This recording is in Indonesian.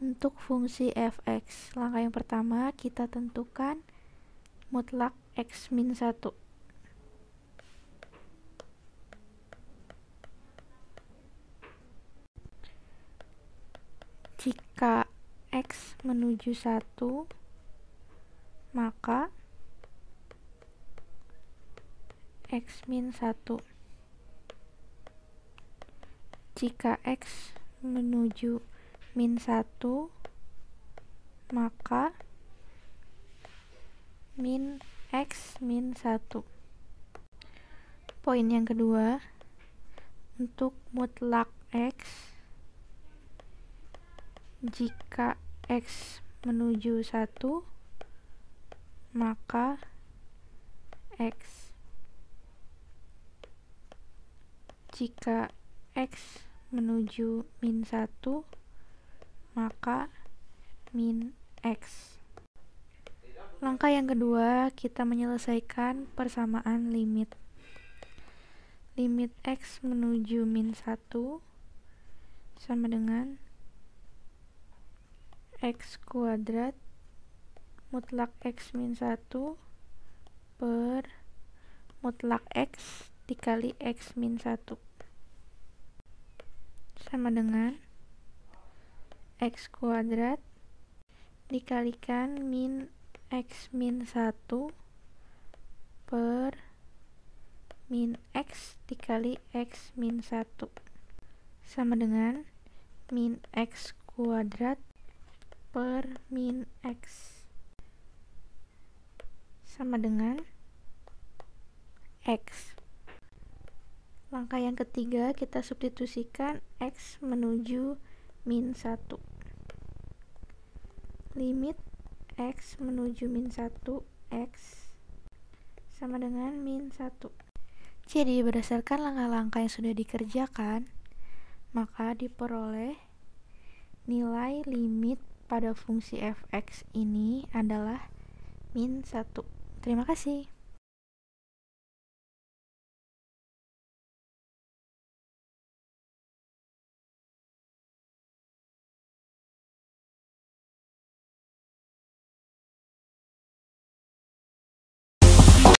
untuk fungsi fx langkah yang pertama kita tentukan mutlak x min 1 jika x menuju 1 maka x min 1 jika x menuju min 1 maka min x min 1 poin yang kedua untuk mutlak x jika x menuju 1 maka x jika x menuju min 1 maka min x. Langkah yang kedua, kita menyelesaikan persamaan limit. Limit x menuju min 1 sama dengan x kuadrat mutlak x min 1 per mutlak x dikali x min 1 sama dengan x kuadrat dikalikan min x min 1 per min x dikali x min 1 sama dengan min x kuadrat per min x sama dengan x langkah yang ketiga kita substitusikan x menuju min 1 limit x menuju min 1 x sama dengan min 1 jadi berdasarkan langkah-langkah yang sudah dikerjakan maka diperoleh nilai limit pada fungsi fx ini adalah min 1 terima kasih